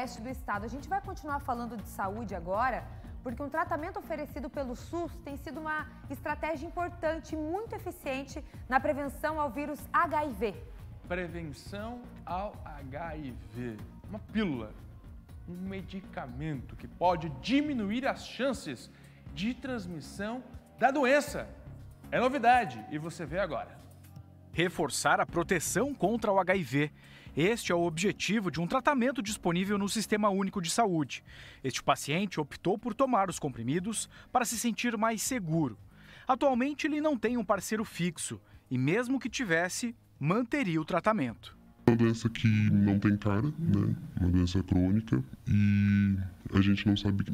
Oeste do Estado. A gente vai continuar falando de saúde agora, porque um tratamento oferecido pelo SUS tem sido uma estratégia importante e muito eficiente na prevenção ao vírus HIV. Prevenção ao HIV. Uma pílula, um medicamento que pode diminuir as chances de transmissão da doença. É novidade e você vê agora reforçar a proteção contra o HIV. Este é o objetivo de um tratamento disponível no Sistema Único de Saúde. Este paciente optou por tomar os comprimidos para se sentir mais seguro. Atualmente, ele não tem um parceiro fixo e, mesmo que tivesse, manteria o tratamento. Uma doença que não tem cara, né? Uma doença crônica e a gente não sabe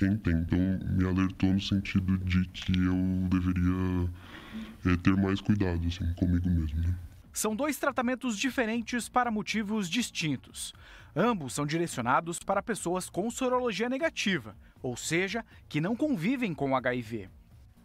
tenta, então me alertou no sentido de que eu deveria é, ter mais cuidado assim, comigo mesmo. Né? São dois tratamentos diferentes para motivos distintos. Ambos são direcionados para pessoas com sorologia negativa, ou seja, que não convivem com HIV.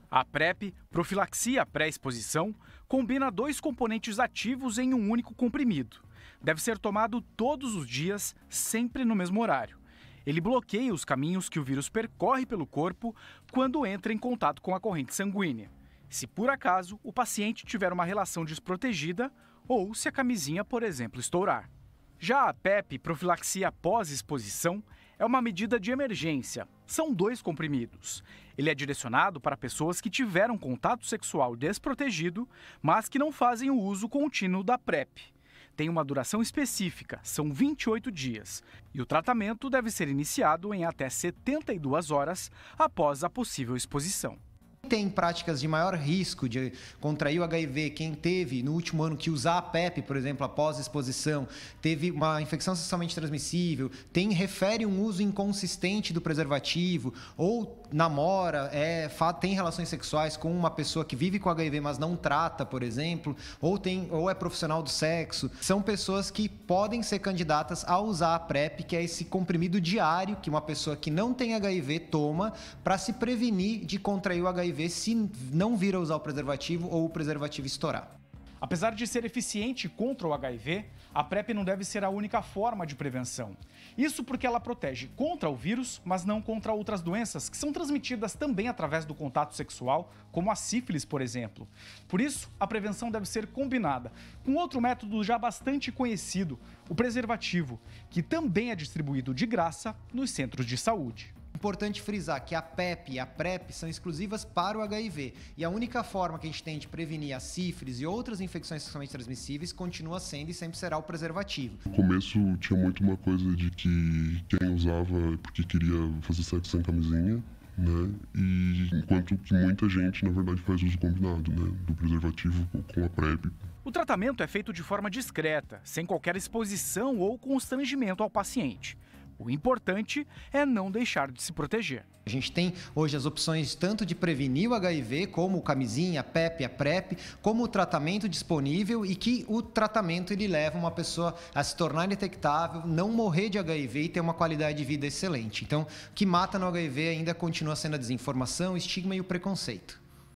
A PrEP, profilaxia pré-exposição, combina dois componentes ativos em um único comprimido. Deve ser tomado todos os dias, sempre no mesmo horário. Ele bloqueia os caminhos que o vírus percorre pelo corpo quando entra em contato com a corrente sanguínea. Se por acaso o paciente tiver uma relação desprotegida ou se a camisinha, por exemplo, estourar. Já a PEP, profilaxia após exposição, é uma medida de emergência. São dois comprimidos. Ele é direcionado para pessoas que tiveram contato sexual desprotegido, mas que não fazem o uso contínuo da PrEP tem uma duração específica, são 28 dias, e o tratamento deve ser iniciado em até 72 horas após a possível exposição tem práticas de maior risco de contrair o HIV, quem teve no último ano que usar a PEP, por exemplo, após exposição, teve uma infecção sexualmente transmissível, tem refere um uso inconsistente do preservativo ou namora, é, tem relações sexuais com uma pessoa que vive com HIV, mas não trata, por exemplo, ou tem ou é profissional do sexo, são pessoas que podem ser candidatas a usar a PrEP, que é esse comprimido diário que uma pessoa que não tem HIV toma para se prevenir de contrair o HIV se não vir a usar o preservativo ou o preservativo estourar. Apesar de ser eficiente contra o HIV, a PrEP não deve ser a única forma de prevenção. Isso porque ela protege contra o vírus, mas não contra outras doenças que são transmitidas também através do contato sexual, como a sífilis, por exemplo. Por isso, a prevenção deve ser combinada com outro método já bastante conhecido, o preservativo, que também é distribuído de graça nos centros de saúde importante frisar que a PEP e a PrEP são exclusivas para o HIV e a única forma que a gente tem de prevenir a sífilis e outras infecções sexualmente transmissíveis continua sendo e sempre será o preservativo. No começo tinha muito uma coisa de que quem usava é porque queria fazer sexo sem camisinha, né? E enquanto que muita gente, na verdade, faz uso combinado, né? Do preservativo com a PrEP. O tratamento é feito de forma discreta, sem qualquer exposição ou constrangimento ao paciente. O importante é não deixar de se proteger. A gente tem hoje as opções tanto de prevenir o HIV, como camisinha, a PEP, a PrEP, como o tratamento disponível e que o tratamento ele leva uma pessoa a se tornar detectável, não morrer de HIV e ter uma qualidade de vida excelente. Então, o que mata no HIV ainda continua sendo a desinformação, o estigma e o preconceito.